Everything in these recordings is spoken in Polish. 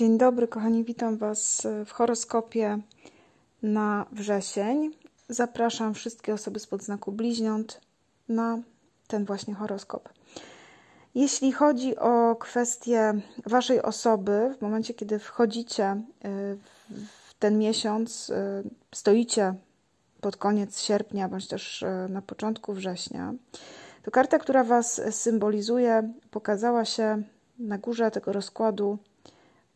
Dzień dobry, kochani, witam Was w horoskopie na wrzesień. Zapraszam wszystkie osoby spod znaku bliźniąt na ten właśnie horoskop. Jeśli chodzi o kwestię Waszej osoby, w momencie, kiedy wchodzicie y, w ten miesiąc, y, stoicie pod koniec sierpnia, bądź też y, na początku września, to karta, która Was symbolizuje, pokazała się na górze tego rozkładu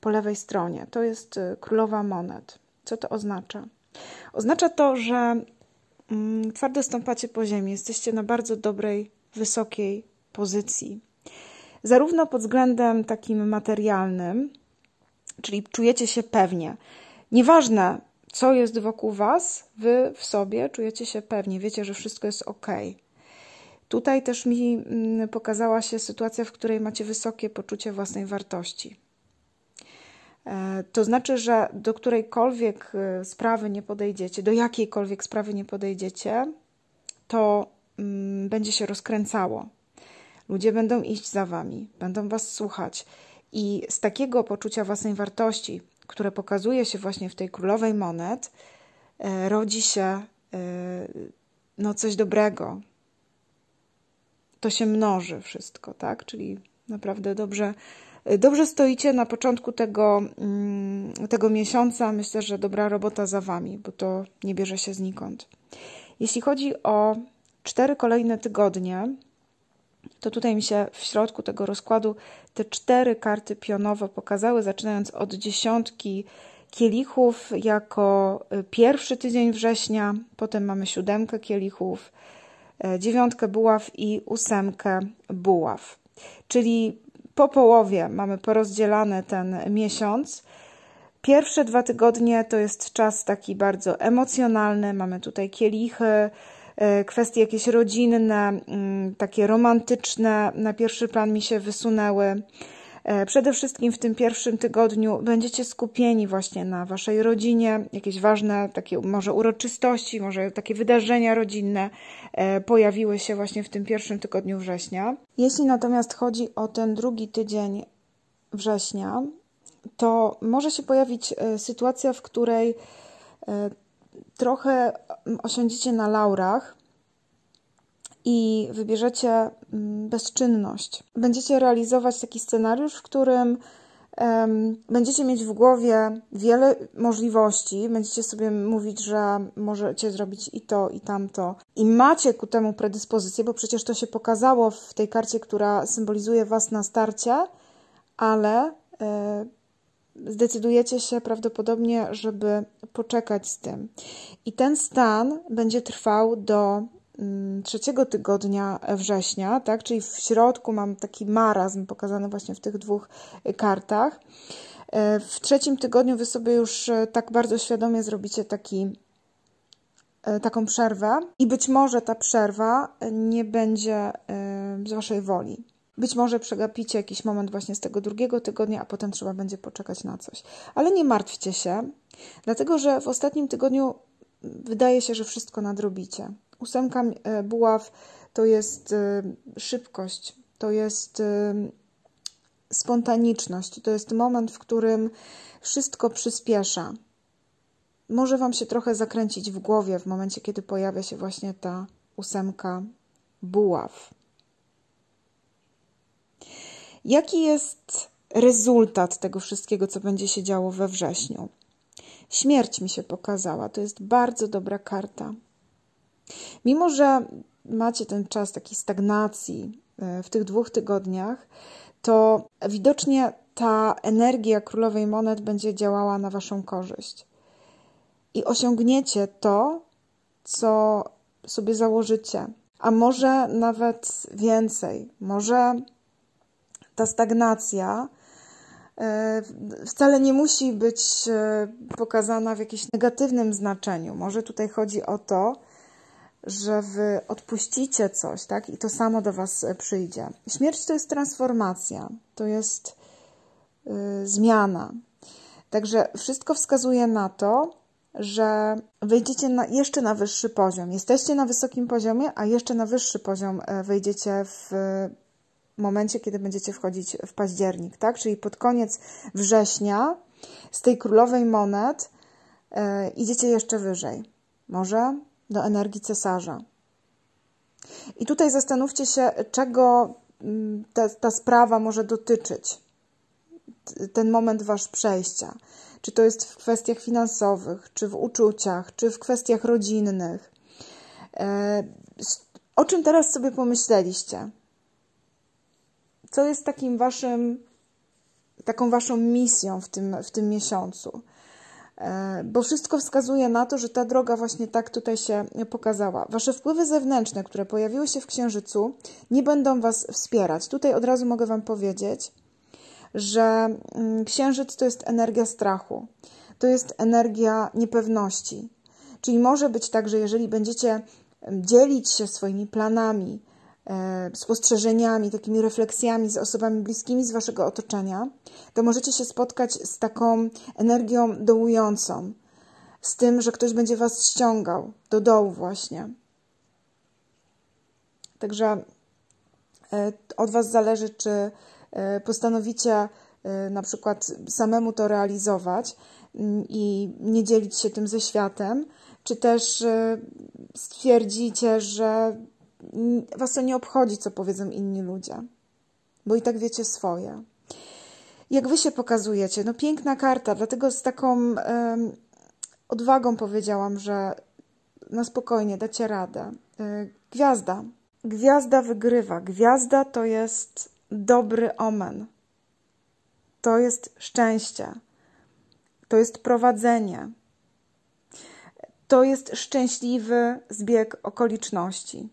po lewej stronie. To jest y, królowa monet. Co to oznacza? Oznacza to, że mm, twardo stąpacie po ziemi, jesteście na bardzo dobrej, wysokiej pozycji. Zarówno pod względem takim materialnym, czyli czujecie się pewnie. Nieważne, co jest wokół Was, Wy w sobie czujecie się pewnie, wiecie, że wszystko jest ok. Tutaj też mi mm, pokazała się sytuacja, w której macie wysokie poczucie własnej wartości. E, to znaczy, że do którejkolwiek e, sprawy nie podejdziecie, do jakiejkolwiek sprawy nie podejdziecie, to mm, będzie się rozkręcało. Ludzie będą iść za wami, będą was słuchać. I z takiego poczucia własnej wartości, które pokazuje się właśnie w tej królowej monet, e, rodzi się no, coś dobrego. To się mnoży wszystko, tak? Czyli naprawdę dobrze Dobrze stoicie na początku tego, mm, tego miesiąca. Myślę, że dobra robota za Wami, bo to nie bierze się znikąd. Jeśli chodzi o cztery kolejne tygodnie, to tutaj mi się w środku tego rozkładu te cztery karty pionowo pokazały, zaczynając od dziesiątki kielichów jako y, pierwszy tydzień września, potem mamy siódemkę kielichów, y, dziewiątkę buław i ósemkę buław. Czyli po połowie mamy porozdzielany ten miesiąc. Pierwsze dwa tygodnie to jest czas taki bardzo emocjonalny. Mamy tutaj kielichy, e, kwestie jakieś rodzinne, mm, takie romantyczne na pierwszy plan mi się wysunęły. E, przede wszystkim w tym pierwszym tygodniu będziecie skupieni właśnie na waszej rodzinie, jakieś ważne takie może uroczystości, może takie wydarzenia rodzinne e, pojawiły się właśnie w tym pierwszym tygodniu września. Jeśli natomiast chodzi o ten drugi tydzień września, to może się pojawić e, sytuacja, w której trochę osiądziecie na laurach, i wybierzecie mm, bezczynność, będziecie realizować taki scenariusz, w którym um, będziecie mieć w głowie wiele możliwości, będziecie sobie mówić, że możecie zrobić i to, i tamto, i macie ku temu predyspozycję, bo przecież to się pokazało w tej karcie, która symbolizuje Was na starcie, ale. E, zdecydujecie się prawdopodobnie, żeby poczekać z tym. I ten stan będzie trwał do Mm, trzeciego tygodnia września, tak? czyli w środku mam taki marazm pokazany właśnie w tych dwóch y, kartach. E, w trzecim tygodniu Wy sobie już e, tak bardzo świadomie zrobicie taki, e, taką przerwę i być może ta przerwa nie będzie z Waszej woli. Być może przegapicie jakiś moment właśnie z tego drugiego tygodnia, a potem trzeba będzie poczekać na coś. Ale nie martwcie się, dlatego że w ostatnim tygodniu mm, wydaje się, że wszystko nadrobicie. Ósemka e, buław to jest e, szybkość, to jest e, spontaniczność, to jest moment, w którym wszystko przyspiesza. Może Wam się trochę zakręcić w głowie w momencie, kiedy pojawia się właśnie ta ósemka buław. Jaki jest rezultat tego wszystkiego, co będzie się działo we wrześniu? Śmierć mi się pokazała. To jest bardzo dobra karta. Mimo, że macie ten czas takiej stagnacji e, w tych dwóch tygodniach, to widocznie ta energia królowej monet będzie działała na Waszą korzyść. I osiągniecie to, co sobie założycie, a może nawet więcej. Może ta stagnacja e, wcale nie musi być e, pokazana w jakimś negatywnym znaczeniu. Może tutaj chodzi o to, że wy odpuścicie coś, tak? I to samo do was e, przyjdzie. Śmierć to jest transformacja, to jest yy, zmiana. Także wszystko wskazuje na to, że wyjdziecie na, jeszcze na wyższy poziom. Jesteście na wysokim poziomie, a jeszcze na wyższy poziom e, wejdziecie w e, momencie, kiedy będziecie wchodzić w październik, tak? Czyli pod koniec września z tej królowej monet yy, idziecie jeszcze wyżej. Może do energii cesarza. I tutaj zastanówcie się, czego mm, ta, ta sprawa może dotyczyć, ten moment wasz przejścia. Czy to jest w kwestiach finansowych, czy w uczuciach, czy w kwestiach rodzinnych. E, o czym teraz sobie pomyśleliście? Co jest takim waszym, taką waszą misją w tym, w tym miesiącu? E, bo wszystko wskazuje na to, że ta droga właśnie tak tutaj się pokazała. Wasze wpływy zewnętrzne, które pojawiły się w Księżycu, nie będą Was wspierać. Tutaj od razu mogę Wam powiedzieć, że mm, Księżyc to jest energia strachu, to jest energia niepewności. Czyli może być tak, że jeżeli będziecie mm, dzielić się swoimi planami, spostrzeżeniami, e, takimi refleksjami z osobami bliskimi z waszego otoczenia, to możecie się spotkać z taką energią dołującą, z tym, że ktoś będzie was ściągał do dołu, właśnie. Także e, od was zależy, czy e, postanowicie na przykład samemu to realizować mm, i nie dzielić się tym ze światem, czy też stwierdzicie, że was to nie obchodzi, co powiedzą inni ludzie, bo i tak wiecie swoje. Jak wy się pokazujecie? No piękna karta, dlatego z taką um, odwagą powiedziałam, że na spokojnie dacie radę. E, gwiazda. Gwiazda wygrywa. Gwiazda to jest dobry omen. To jest szczęście. To jest prowadzenie. To jest szczęśliwy zbieg okoliczności.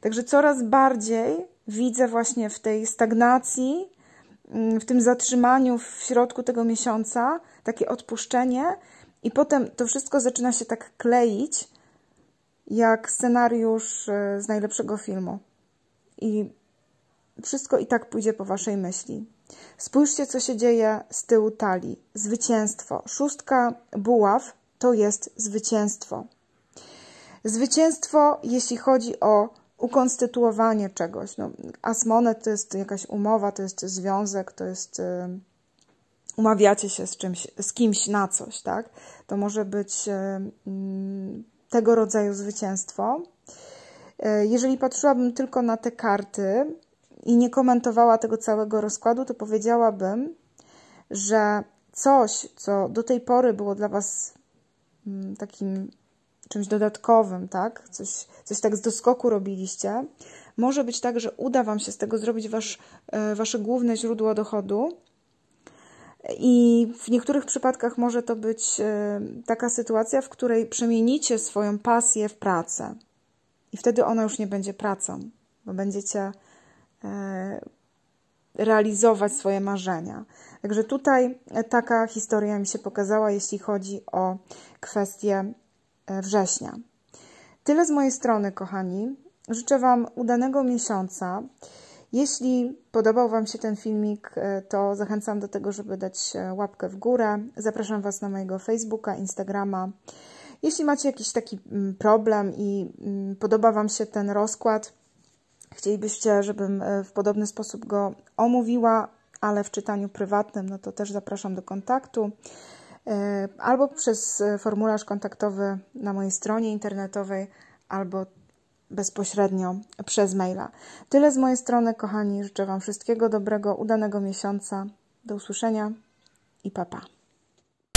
Także coraz bardziej widzę właśnie w tej stagnacji, mm, w tym zatrzymaniu w środku tego miesiąca takie odpuszczenie, i potem to wszystko zaczyna się tak kleić, jak scenariusz e, z najlepszego filmu. I wszystko i tak pójdzie po waszej myśli. Spójrzcie, co się dzieje z tyłu talii. Zwycięstwo. Szóstka buław to jest zwycięstwo. Zwycięstwo, jeśli chodzi o ukonstytuowanie czegoś. No, asmonet to jest jakaś umowa, to jest związek, to jest y, umawiacie się z czymś, z kimś na coś, tak? To może być y, mm, tego rodzaju zwycięstwo. Y, jeżeli patrzyłabym tylko na te karty i nie komentowała tego całego rozkładu, to powiedziałabym, że coś, co do tej pory było dla Was mm, takim czymś dodatkowym, tak? Coś, coś tak z doskoku robiliście. Może być tak, że uda Wam się z tego zrobić wasz, e, Wasze główne źródło dochodu. I w niektórych przypadkach może to być e, taka sytuacja, w której przemienicie swoją pasję w pracę. I wtedy ona już nie będzie pracą, bo będziecie e, realizować swoje marzenia. Także tutaj taka historia mi się pokazała, jeśli chodzi o kwestię E, września. Tyle z mojej strony, kochani. Życzę Wam udanego miesiąca. Jeśli podobał Wam się ten filmik, e, to zachęcam do tego, żeby dać e, łapkę w górę. Zapraszam Was na mojego Facebooka, Instagrama. Jeśli macie jakiś taki mm, problem i mm, podoba Wam się ten rozkład, chcielibyście, żebym w podobny sposób go omówiła, ale w czytaniu prywatnym, no to też zapraszam do kontaktu. E, albo przez e, formularz kontaktowy na mojej stronie internetowej, albo bezpośrednio przez maila. Tyle z mojej strony, kochani. Życzę Wam wszystkiego dobrego, udanego miesiąca. Do usłyszenia i papa. Pa.